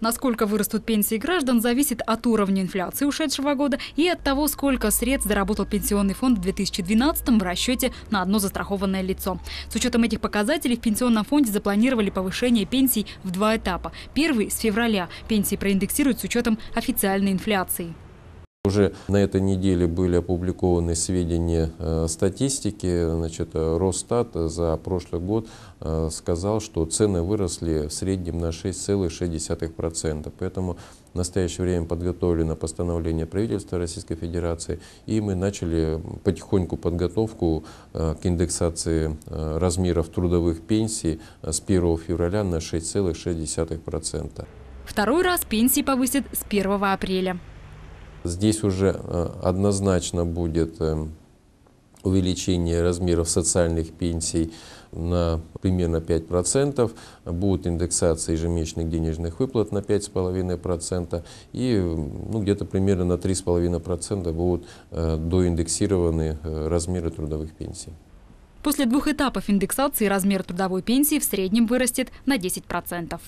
Насколько вырастут пенсии граждан, зависит от уровня инфляции ушедшего года и от того, сколько средств заработал пенсионный фонд в 2012 в расчете на одно застрахованное лицо. С учетом этих показателей в пенсионном фонде запланировали повышение пенсий в два этапа. Первый – с февраля. Пенсии проиндексируют с учетом официальной инфляции. Уже на этой неделе были опубликованы сведения э, статистики. Значит, э, Росстат за прошлый год э, сказал, что цены выросли в среднем на 6,6%. Поэтому в настоящее время подготовлено постановление правительства Российской Федерации, и мы начали потихоньку подготовку к индексации размеров трудовых пенсий с 1 февраля на 6,6%. Второй раз пенсии повысят с 1 апреля. Здесь уже э, однозначно будет э, увеличение размеров социальных пенсий на примерно 5%, будут индексации ежемесячных денежных выплат на 5,5% и ну, где-то примерно на 3,5% будут э, доиндексированы размеры трудовых пенсий. После двух этапов индексации размер трудовой пенсии в среднем вырастет на 10%.